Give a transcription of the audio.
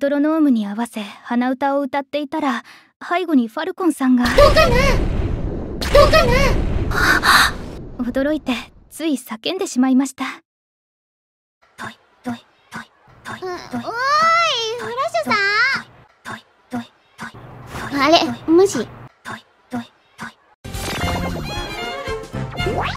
トロノームに合わせ鼻歌を歌っていたら背後にファルコンさんがどうかなどうかな驚いてつい叫んでしまいましたトイトイトイトイトイおいフラッシュさんトイトイトイトイあれ無視